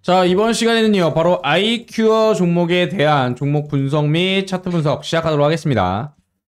자 이번 시간에는요 바로 아이큐어 종목에 대한 종목 분석 및 차트 분석 시작하도록 하겠습니다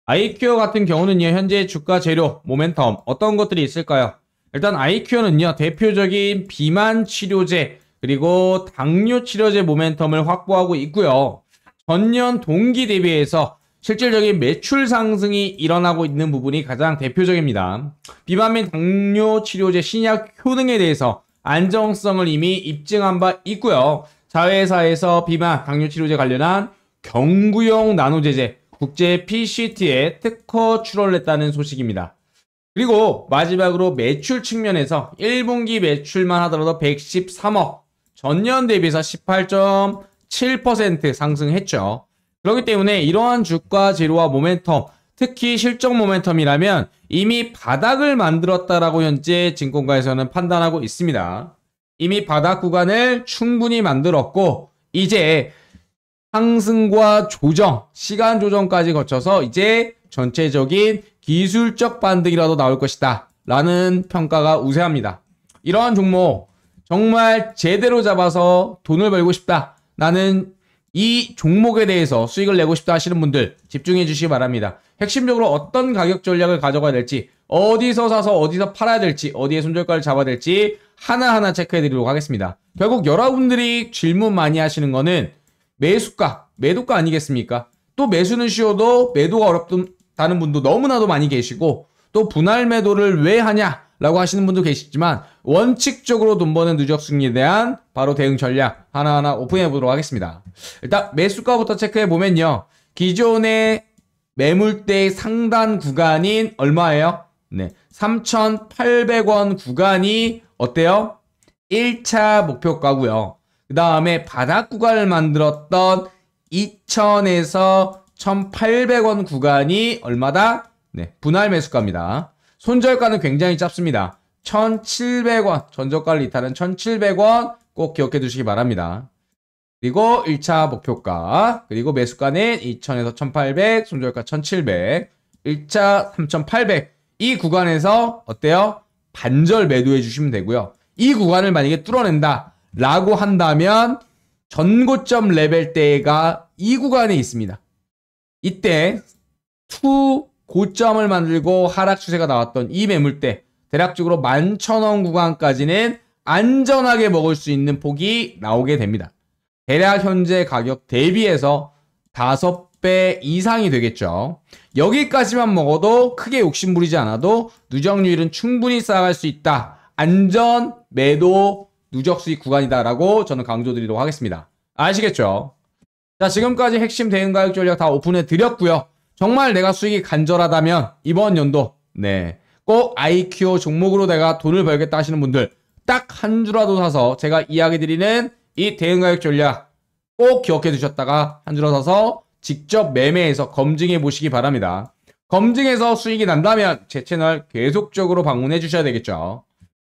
아이큐어 같은 경우는요 현재 주가 재료 모멘텀 어떤 것들이 있을까요 일단 아이큐어는요 대표적인 비만 치료제 그리고 당뇨 치료제 모멘텀을 확보하고 있고요 전년 동기 대비해서 실질적인 매출 상승이 일어나고 있는 부분이 가장 대표적입니다. 비만및 당뇨 치료제 신약 효능에 대해서 안정성을 이미 입증한 바 있고요. 자회사에서 비만, 당뇨치료제 관련한 경구용 나노제제 국제 PCT에 특허 출원을 했다는 소식입니다. 그리고 마지막으로 매출 측면에서 1분기 매출만 하더라도 113억, 전년 대비해서 18.7% 상승했죠. 그렇기 때문에 이러한 주가 제로와 모멘텀, 특히 실적 모멘텀이라면 이미 바닥을 만들었다라고 현재 증권가에서는 판단하고 있습니다. 이미 바닥 구간을 충분히 만들었고 이제 상승과 조정, 시간 조정까지 거쳐서 이제 전체적인 기술적 반등이라도 나올 것이다 라는 평가가 우세합니다. 이러한 종목 정말 제대로 잡아서 돈을 벌고 싶다. 나는 이 종목에 대해서 수익을 내고 싶다 하시는 분들 집중해 주시기 바랍니다. 핵심적으로 어떤 가격 전략을 가져가야 될지, 어디서 사서 어디서 팔아야 될지, 어디에 손절가를 잡아야 될지 하나하나 체크해 드리도록 하겠습니다. 결국 여러분들이 질문 많이 하시는 거는 매수가, 매도가 아니겠습니까? 또 매수는 쉬워도 매도가 어렵다는 분도 너무나도 많이 계시고 또 분할 매도를 왜 하냐? 라고 하시는 분도 계시지만 원칙적으로 돈 버는 누적 수익에 대한 바로 대응 전략 하나하나 오픈해 보도록 하겠습니다. 일단 매수가부터 체크해 보면요. 기존의 매물대 상단 구간인 얼마예요? 네. 3,800원 구간이 어때요? 1차 목표가고요. 그 다음에 바닥 구간을 만들었던 2,000에서 1,800원 구간이 얼마다? 네, 분할 매수가입니다. 손절가는 굉장히 짧습니다. 1700원 전저가를 이탈한 1700원 꼭 기억해 두시기 바랍니다. 그리고 1차 목표가 그리고 매수가는 2000에서 1800 손절가 1700 1차 3800이 구간에서 어때요? 반절 매도해 주시면 되고요. 이 구간을 만약에 뚫어낸다 라고 한다면 전고점 레벨대가 이 구간에 있습니다. 이때 투 고점을 만들고 하락 추세가 나왔던 이 매물대 대략적으로 11,000원 구간까지는 안전하게 먹을 수 있는 폭이 나오게 됩니다. 대략 현재 가격 대비해서 5배 이상이 되겠죠. 여기까지만 먹어도 크게 욕심부리지 않아도 누적률은 충분히 쌓아갈 수 있다. 안전, 매도, 누적 수익 구간이다라고 저는 강조드리도록 하겠습니다. 아시겠죠? 자, 지금까지 핵심 대응 가격 전략 다 오픈해 드렸고요. 정말 내가 수익이 간절하다면 이번 연도 네. 꼭 IQ 종목으로 내가 돈을 벌겠다 하시는 분들 딱 한 주라도 사서 제가 이야기 드리는 이 대응 가격 전략 꼭 기억해 두셨다가 한 주라 사서 직접 매매해서 검증해 보시기 바랍니다. 검증해서 수익이 난다면 제 채널 계속적으로 방문해 주셔야 되겠죠.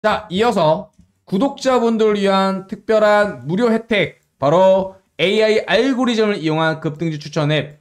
자, 이어서 구독자분들을 위한 특별한 무료 혜택 바로 AI 알고리즘을 이용한 급등주 추천 앱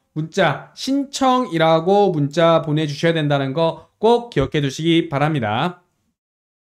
문자 신청이라고 문자 보내주셔야 된다는 거 꼭 기억해 두시기 바랍니다.